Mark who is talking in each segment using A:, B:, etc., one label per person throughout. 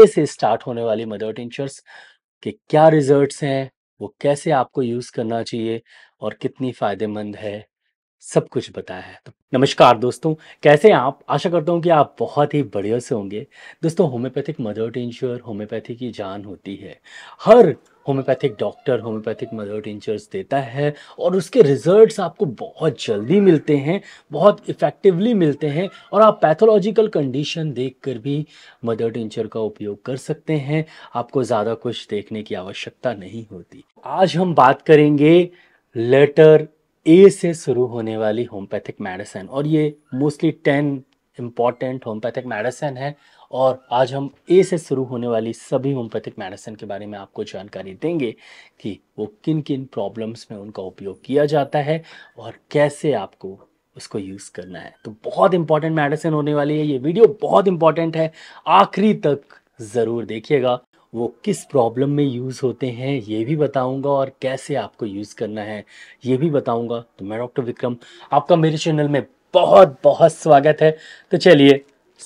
A: ए से स्टार्ट होने वाली मदर टिंचर्स के क्या रिजल्ट्स हैं वो कैसे आपको यूज़ करना चाहिए और कितनी फ़ायदेमंद है सब कुछ बताया है तो नमस्कार दोस्तों कैसे हैं आप आशा करता हूँ कि आप बहुत ही बढ़िया से होंगे दोस्तों होम्योपैथिक मदर टिंचर होम्योपैथी की जान होती है हर homeopathic doctor homeopathic mother tinctures देता है और उसके रिजल्ट्स आपको बहुत जल्दी मिलते हैं बहुत इफ़ेक्टिवली मिलते हैं और आप पैथोलॉजिकल कंडीशन देखकर भी मदर टीचर का उपयोग कर सकते हैं आपको ज़्यादा कुछ देखने की आवश्यकता नहीं होती आज हम बात करेंगे लेटर ए से शुरू होने वाली होम्योपैथिक मेडिसिन और ये mostly ten important homeopathic medicine है और आज हम ए से शुरू होने वाली सभी होम्योपैथिक मेडिसिन के बारे में आपको जानकारी देंगे कि वो किन किन प्रॉब्लम्स में उनका उपयोग किया जाता है और कैसे आपको उसको यूज़ करना है तो बहुत इंपॉर्टेंट मेडिसिन होने वाली है ये वीडियो बहुत इंपॉर्टेंट है आखिरी तक ज़रूर देखिएगा वो किस प्रॉब्लम में यूज़ होते हैं ये भी बताऊंगा और कैसे आपको यूज़ करना है ये भी बताऊंगा तो मैं डॉक्टर विक्रम आपका मेरे चैनल में बहुत बहुत स्वागत है तो चलिए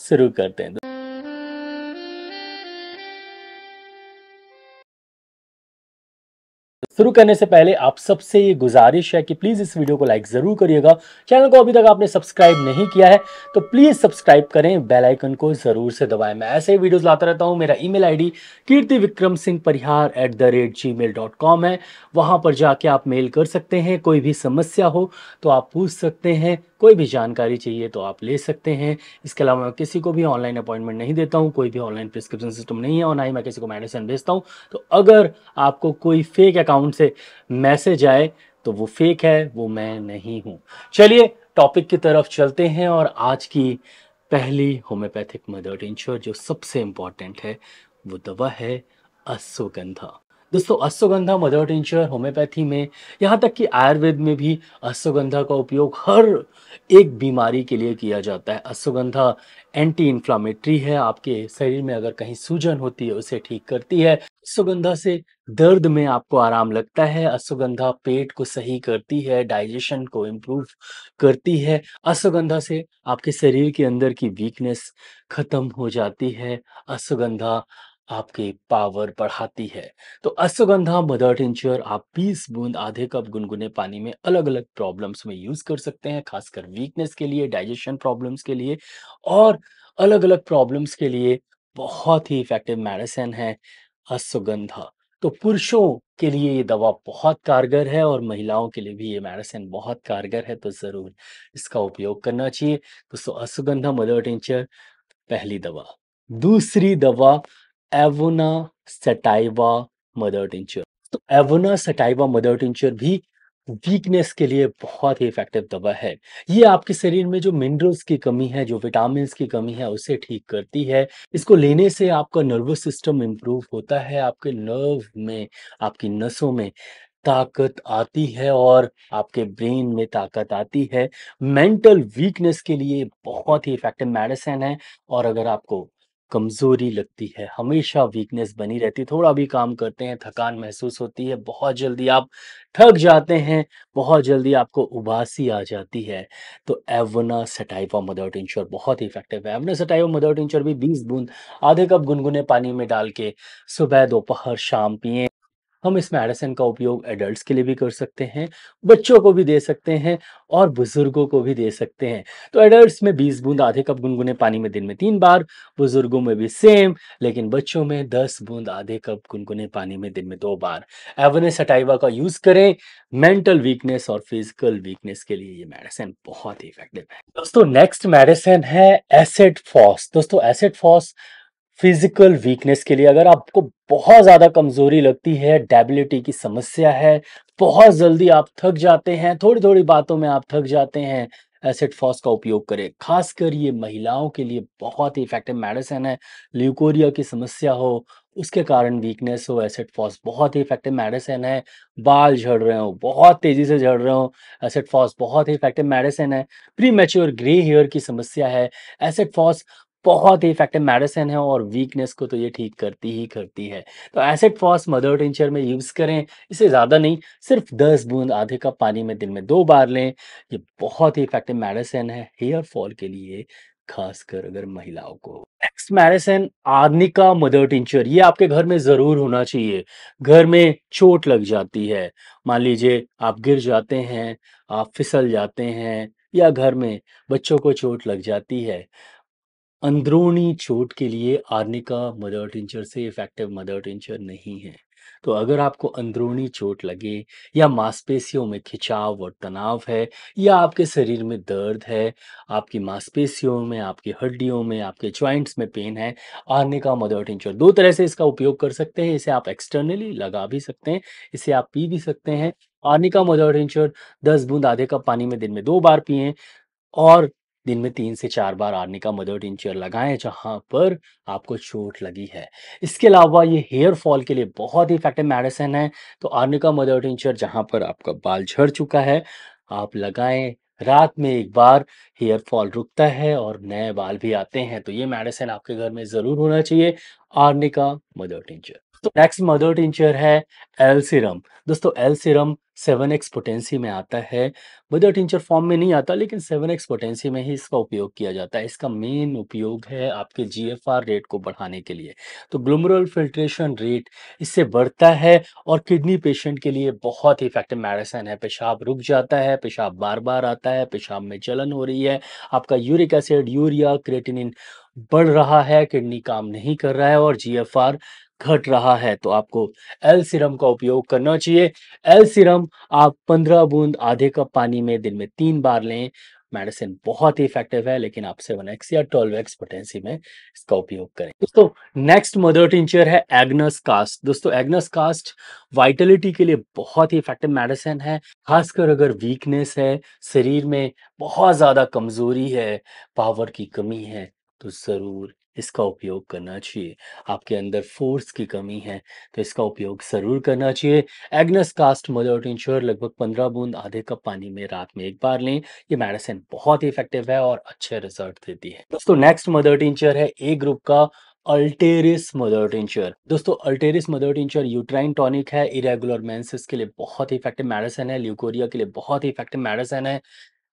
A: शुरू करते हैं शुरू करने से पहले आप सबसे ये गुजारिश है कि प्लीज़ इस वीडियो को लाइक ज़रूर करिएगा चैनल को अभी तक आपने सब्सक्राइब नहीं किया है तो प्लीज़ सब्सक्राइब करें बेल आइकन को ज़रूर से दबाएं मैं ऐसे ही वीडियोस लाता रहता हूँ मेरा email ID Kirti Vikram Singh Parihar at the rate Gmail dot com है वहाँ पर जाके आप मेल कर सकते हैं कोई भी समस्या हो तो आप पूछ सकते हैं कोई भी जानकारी चाहिए तो आप ले सकते हैं इसके अलावा मैं किसी को भी ऑनलाइन अपॉइंटमेंट नहीं देता हूं कोई भी ऑनलाइन प्रिस्क्रिप्शन सिस्टम नहीं है और ना ही मैं किसी को मेडिसिन भेजता हूं तो अगर आपको कोई फेक अकाउंट अकाउंट से मैसेज आए तो वो फेक है वो मैं नहीं हूं चलिए टॉपिक की तरफ चलते हैं और आज की पहली होम्योपैथिक मदर टिंचर जो सबसे इंपॉर्टेंट है वो दवा है अश्वगंधा दोस्तों अश्वगंधा मदर टिंचर होम्योपैथी में यहाँ तक कि आयुर्वेद में भी अश्वगंधा का उपयोग हर एक बीमारी के लिए किया जाता है अश्वगंधा एंटी इन्फ्लामेटरी है आपके शरीर में अगर कहीं सूजन होती है उसे ठीक करती है अश्वगंधा से दर्द में आपको आराम लगता है अश्वगंधा पेट को सही करती है डाइजेशन को इम्प्रूव करती है अश्वगंधा से आपके शरीर के अंदर की वीकनेस खत्म हो जाती है अश्वगंधा आपके पावर बढ़ाती है तो अश्वगंधा मदर टिंचर आप 20 बूंद आधे कप गुनगुने पानी में अलग अलग प्रॉब्लम्स में यूज कर सकते हैं खासकर वीकनेस के लिए डाइजेशन प्रॉब्लम्स के लिए और अलग अलग प्रॉब्लम्स के लिए बहुत ही इफेक्टिव मेडिसिन है अश्वगंधा तो पुरुषों के लिए ये दवा बहुत कारगर है और महिलाओं के लिए भी ये मेडिसिन बहुत कारगर है तो ज़रूर इसका उपयोग करना चाहिए दोस्तों अश्वगंधा मदर टिंचर पहली दवा दूसरी दवा एवोना सेटाइवा मदर टिंचर तो एवोना सेटाइवा मदर टिंचर भी वीकनेस के लिए बहुत ही इफेक्टिव दवा है ये आपके शरीर में जो मिनरल्स की कमी है जो विटामिन की कमी है उसे ठीक करती है इसको लेने से आपका नर्वस सिस्टम इम्प्रूव होता है आपके नर्व में आपकी नसों में ताकत आती है और आपके ब्रेन में ताकत आती है मेंटल वीकनेस के लिए बहुत ही इफेक्टिव मेडिसिन है और अगर आपको कमजोरी लगती है हमेशा वीकनेस बनी रहती है थोड़ा भी काम करते हैं थकान महसूस होती है बहुत जल्दी आप थक जाते हैं बहुत जल्दी आपको उबासी आ जाती है तो एवना सटाइवा मदर टिंचर बहुत ही इफेक्टिव है एवना सटाइवा मदर टिंचर भी 20 बूंद आधे कप गुनगुने पानी में डाल के सुबह दोपहर शाम पिए हम इस मेडिसिन का उपयोग एडल्ट्स के लिए भी कर सकते हैं बच्चों को भी दे सकते हैं और बुजुर्गों को भी दे सकते हैं तो एडल्ट्स में 20 बूंद आधे कप गुनगुने पानी में दिन में तीन बार बुजुर्गों में भी सेम लेकिन बच्चों में 10 बूंद आधे कप गुनगुने पानी में दिन में दो बार एवने सटाइवा का यूज करें मेंटल वीकनेस और फिजिकल वीकनेस के लिए ये मेडिसिन बहुत ही इफेक्टिव है दोस्तों नेक्स्ट मेडिसिन है एसिड फॉस दोस्तों एसिड फॉस फिजिकल वीकनेस के लिए अगर आपको बहुत ज़्यादा कमज़ोरी लगती है डेबिलिटी की समस्या है बहुत जल्दी आप थक जाते हैं थोड़ी थोड़ी बातों में आप थक जाते हैं एसिड फॉस का उपयोग करें खासकर ये महिलाओं के लिए बहुत ही इफेक्टिव मेडिसिन है ल्यूकोरिया की समस्या हो उसके कारण वीकनेस हो एसिड फॉस बहुत ही इफेक्टिव मेडिसिन है बाल झड़ रहे हो बहुत तेज़ी से झड़ रहे हो एसिड फॉस बहुत ही इफेक्टिव मेडिसिन है प्री मेच्योर ग्रे हेयर की समस्या है एसिड फॉस बहुत ही इफेक्टिव मेडिसिन है और वीकनेस को तो ये ठीक करती ही करती है तो एसिड फॉस मदर टिंचर में यूज़ करें इसे ज़्यादा नहीं सिर्फ दस बूंद आधे कप पानी में दिन में दो बार लें ये बहुत ही इफेक्टिव मेडिसिन है हेयर फॉल के लिए खासकर अगर महिलाओं को next medicine arnica mother tincture ये आपके घर में जरूर होना चाहिए घर में चोट लग जाती है मान लीजिए आप गिर जाते हैं आप फिसल जाते हैं या घर में बच्चों को चोट लग जाती है अंदरूनी चोट के लिए आर्निका मदर टिंचर से इफेक्टिव मदर टिंचर नहीं है तो अगर आपको अंदरूनी चोट लगे या मांसपेशियों में खिंचाव और तनाव है या आपके शरीर में दर्द है आपकी मांसपेशियों में आपकी हड्डियों में आपके ज्वाइंट्स में पेन है आर्निका मदर टिंचर दो तरह से इसका उपयोग कर सकते हैं इसे आप एक्सटर्नली लगा भी सकते हैं इसे आप पी भी सकते हैं आर्निका मदर टिंचर दस बूंद आधे कप पानी में दिन में दो बार पिए और दिन में तीन से चार बार आर्निका मदर टिंचर लगाएं जहां पर आपको चोट लगी है इसके अलावा ये हेयर फॉल के लिए बहुत ही इफेक्टिव मेडिसिन है तो आर्निका मदर टिंचर जहां पर आपका बाल झड़ चुका है आप लगाएं रात में एक बार हेयर फॉल रुकता है और नए बाल भी आते हैं तो ये मेडिसिन आपके घर में ज़रूर होना चाहिए आर्निका मदर टिंचर तो नेक्स्ट मदर टिंचर है एल सीरम दोस्तों एल सीरम सेवन एक्स पोटेंसी में आता है मदर टिंचर फॉर्म में नहीं आता लेकिन सेवन एक्स पोटेंसी में ही इसका उपयोग किया जाता है इसका मेन उपयोग है आपके जीएफआर रेट को बढ़ाने के लिए तो ग्लोमरल फिल्ट्रेशन रेट इससे बढ़ता है और किडनी पेशेंट के लिए बहुत ही इफेक्टिव मेडिसिन है पेशाब रुक जाता है पेशाब बार बार आता है पेशाब में जलन हो रही है आपका यूरिक एसिड यूरिया क्रेटिन बढ़ रहा है किडनी काम नहीं कर रहा है और जीएफआर घट रहा है तो आपको एल सीरम का उपयोग करना चाहिए एल सीरम आप पंद्रह बूंद आधे कप पानी में दिन में तीन बार लें मेडिसिन बहुत ही इफेक्टिव है लेकिन आप सेवन एक्स या ट्वेल्व एक्स पोटेंसी में इसका उपयोग करें दोस्तों नेक्स्ट मदर टिंचर है एग्नस कास्ट दोस्तों एग्नस कास्ट वाइटलिटी के लिए बहुत ही इफेक्टिव मेडिसिन है खासकर अगर वीकनेस है शरीर में बहुत ज़्यादा कमजोरी है पावर की कमी है तो ज़रूर इसका उपयोग करना चाहिए आपके अंदर फोर्स की कमी है तो इसका उपयोग जरूर करना चाहिए एग्नस कास्ट मदर टिंचर लगभग पंद्रह बूंद आधे कप पानी में रात में एक बार लें ये मेडिसिन बहुत ही इफेक्टिव है और अच्छे रिजल्ट देती है दोस्तों नेक्स्ट मदर टिंचर है ए ग्रुप का अल्टेरिस मदर टिंचर दोस्तों aletris mother tincture uterine tonic है इरेगुलर मेंसेस के लिए बहुत ही इफेक्टिव मेडिसिन है ल्यूकोरिया के लिए बहुत ही इफेक्टिव मेडिसिन है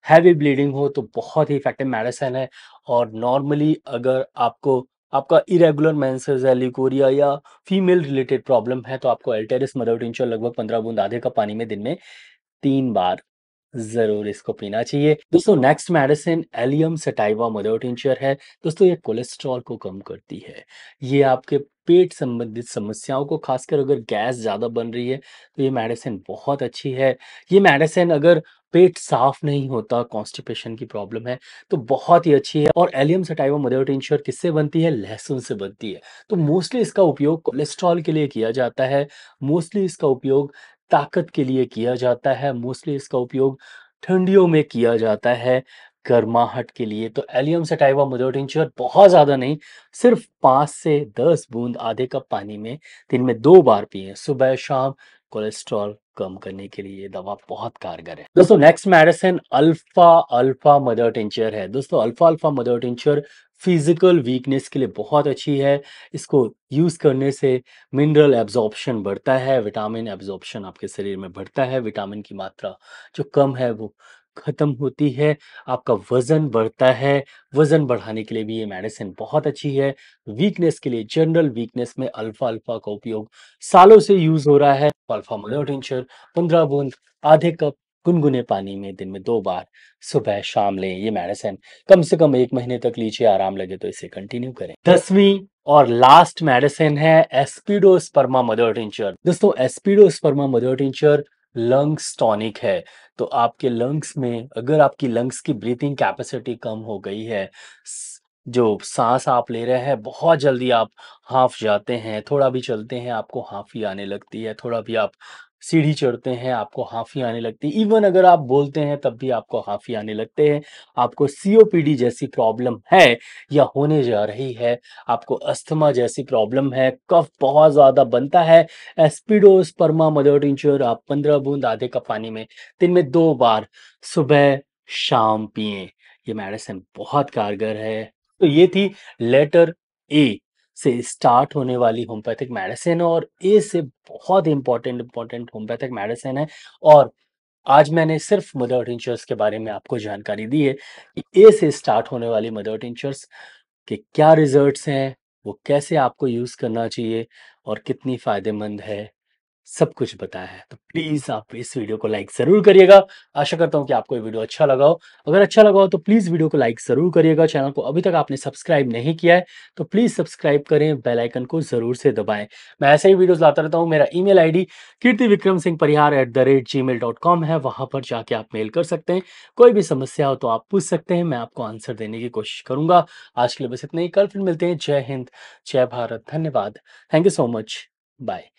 A: हैवी ब्लीडिंग हो तो बहुत ही इफेक्टिव मेडिसिन है और नॉर्मली अगर आपको आपका इरेगुलर मैंसेज है लिकोरिया या फीमेल रिलेटेड प्रॉब्लम है तो आपको एल्टेरिस मदर टिंचर लगभग पंद्रह बूंद आधे का पानी में दिन में तीन बार जरूर इसको पीना चाहिए दोस्तों next medicine allium sativa mother tincture है दोस्तों ये कोलेस्ट्रॉल को कम करती है ये आपके पेट संबंधित समस्याओं को खासकर अगर गैस ज़्यादा बन रही है तो ये मेडिसिन बहुत अच्छी है ये मेडिसिन अगर पेट साफ नहीं होता कॉन्स्टिपेशन की प्रॉब्लम है तो बहुत ही अच्छी है और एलियम सटाइवा मदरटिनश्योर किससे बनती है लहसुन से बनती है तो मोस्टली इसका उपयोग कोलेस्ट्रॉल के लिए किया जाता है मोस्टली इसका उपयोग ताकत के लिए किया जाता है मोस्टली इसका उपयोग ठंडियों में किया जाता है गर्माहट के लिए तो एलियम सटाइवा मदर टिंचर बहुत ज़्यादा नहीं सिर्फ पांच से दस बूंद आधे कप पानी में दिन में दो बार पिए सुबह शाम कोलेस्ट्रॉल कम करने के लिए ये दवा बहुत कारगर है दोस्तों नेक्स्ट मेडिसिन अल्फा अल्फा मदर टिंचर है दोस्तों अल्फा अल्फा मदर टिंचर फिजिकल वीकनेस के लिए बहुत अच्छी है इसको यूज़ करने से मिनरल एब्जॉर्प्शन बढ़ता है विटामिन एब्जॉर्प्शन आपके शरीर में बढ़ता है विटामिन की मात्रा जो कम है वो खत्म होती है, आपका वज़न बढ़ता है, वज़न बढ़ाने के लिए भी ये मेडिसिन बहुत अच्छी है। वीकनेस के लिए जनरल वीकनेस में अल्फा-अल्फा का उपयोग सालों से यूज़ हो रहा है। अल्फा मलर पंद्रह बूंद आधे कप गुनगुने पानी में दिन में दो बार सुबह-शाम लें ये मेडिसिन। कम से कम एक महीने तक लीजिए, आराम लगे तो इसे कंटिन्यू करें। दसवीं और लास्ट मेडिसिन है एस्पीडोस्पर्मा मदर टिंचर। दोस्तों aspidosperma mother tincture lungs tonic है तो आपके लंग्स में अगर आपकी लंग्स की ब्रीथिंग कैपेसिटी कम हो गई है जो सांस आप ले रहे हैं बहुत जल्दी आप हाफ जाते हैं थोड़ा भी चलते हैं आपको हाफ ही आने लगती है थोड़ा भी आप सीढ़ी चढ़ते हैं आपको हाफी आने लगती है इवन अगर आप बोलते हैं तब भी आपको हाफी आने लगते हैं आपको सीओपीडी जैसी प्रॉब्लम है या होने जा रही है आपको अस्थमा जैसी प्रॉब्लम है कफ बहुत ज़्यादा बनता है एस्पिडोस परमा मदर टिंचर आप पंद्रह बूंद आधे कप पानी में दिन में दो बार सुबह शाम पिए ये मेडिसिन बहुत कारगर है तो ये थी लेटर ए से स्टार्ट होने वाली होम्योपैथिक मेडिसिन और ए से बहुत इंपॉर्टेंट इंपॉर्टेंट होम्योपैथिक मेडिसिन है और आज मैंने सिर्फ मदर टिंचर्स के बारे में आपको जानकारी दी है कि ए से स्टार्ट होने वाली मदर टिंचर्स के क्या रिजल्ट्स हैं वो कैसे आपको यूज़ करना चाहिए और कितनी फ़ायदेमंद है सब कुछ बताया है तो प्लीज आप इस वीडियो को लाइक जरूर करिएगा आशा करता हूं कि आपको ये वीडियो अच्छा लगा हो अगर अच्छा लगा हो तो प्लीज वीडियो को लाइक जरूर करिएगा चैनल को अभी तक आपने सब्सक्राइब नहीं किया है तो प्लीज सब्सक्राइब करें बेल आइकन को जरूर से दबाएं मैं ऐसे ही वीडियोस लाता रहता हूँ मेरा e ID Kirti Vikram Singh Parihar at the rate Gmail dot com है वहां पर जाके आप मेल कर सकते हैं कोई भी समस्या हो तो आप पूछ सकते हैं मैं आपको आंसर देने की कोशिश करूंगा आज के लिए बस इतने ही कल फिर मिलते हैं जय हिंद जय भारत धन्यवाद thank you so much bye